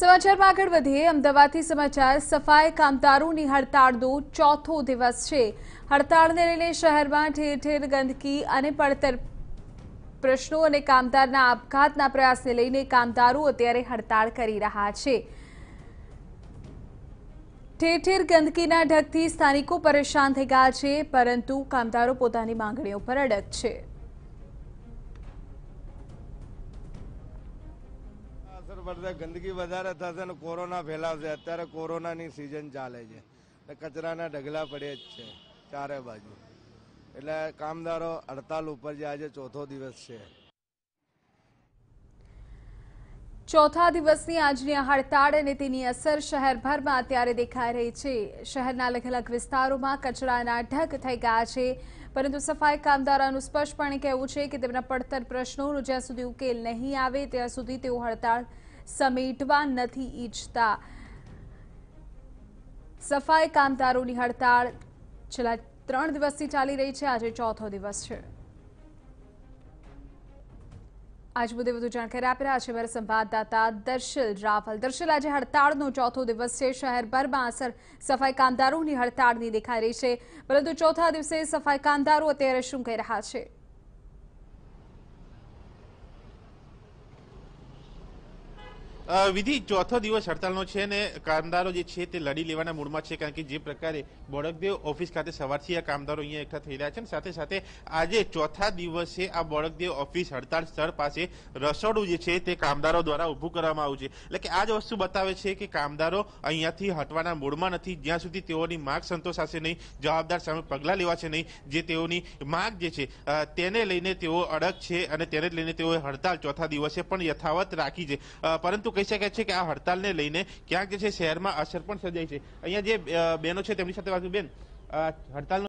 સમાચારમાં આગળ વધીએ અમદાવાદથી સમાચાર સફાઈ કામદારોની હડતાળનો ચોથો દિવસ છે હડતાળને લઈને શહેરમાં ઠેર ઠેર ગંદકી અને પડતર પ્રશ્નો અને કામદારના આપઘાતના પ્રયાસને લઈને કામદારો અત્યારે હડતાળ કરી રહ્યા છે ઠેર ઠેર ગંદકીના ઢગથી સ્થાનિકો પરેશાન થઈ ગયા છે પરંતુ કામદારો પોતાની માંગણીઓ પર અડગ છે અસર પડશે ગંદકી વધારે થશે અને કોરોના ફેલાવશે અત્યારે કોરોનાની સિઝન ચાલે છે કચરાના ઢગલા પડે જ છે ચારે બાજુ એટલે કામદારો હડતાલ ઉપર જે આજે ચોથો દિવસ છે ચોથા દિવસની આજની હડતાળ અને તેની અસર શહેરભરમાં અત્યારે દેખાઈ રહી છે શહેરના અલગ અલગ વિસ્તારોમાં કચરાના ઢગ થઈ ગયા છે પરંતુ સફાઈ કામદારોનું સ્પષ્ટપણે કહેવું છે કે તેમના પડતર પ્રશ્નોનો જ્યાં સુધી ઉકેલ નહીં આવે ત્યાં સુધી તેઓ હડતાળ સમેટવા નથી ઈચ્છતા સફાઈ કામદારોની હડતાળ છેલ્લા ત્રણ દિવસથી ચાલી રહી છે આજે ચોથો દિવસ છે આજ મુદ્દે વધુ જાણકારી આપી રહ્યા છે મારા સંવાદદાતા દર્શિલ રાવલ દર્શિલ આજે હડતાળનો ચોથો દિવસ છે શહેરભરમાં અસર સફાઈ કામદારોની હડતાળની દેખાઈ રહી છે પરંતુ ચોથા દિવસે સફાઈ કામદારો અત્યારે શું કહી રહ્યા છે વિધિ ચોથો દિવસ હડતાલનો છે અને કામદારો જે છે તે લડી લેવાના મૂળમાં છે કારણ કે જે પ્રકારે બોળકદેવ ઓફિસ ખાતે સવારથી આ કામદારો અહીંયા એકઠા થઈ રહ્યા છે સાથે સાથે આજે ચોથા દિવસે આ બોળકદેવ ઓફિસ હડતાળ સ્થળ પાસે રસોડું જે છે તે કામદારો દ્વારા ઊભું કરવામાં આવ્યું છે એટલે કે આ જ વસ્તુ બતાવે છે કે કામદારો અહીંયાથી હટવાના મૂડમાં નથી જ્યાં સુધી તેઓની માગ સંતોષાશે નહીં જવાબદાર સામે પગલાં લેવાશે નહીં જે તેઓની માગ જે છે તેને લઈને તેઓ અડગ છે અને તેને લઈને તેઓએ હડતાળ ચોથા દિવસે પણ યથાવત રાખી છે પરંતુ કહી શકાય છે કે આ હડતાલને લઈને ક્યાંક જે છે શહેરમાં અસર પણ સર્જાઈ છે અહીંયા જે બહેનો છે તેમની સાથે વાત બેન હડતાલ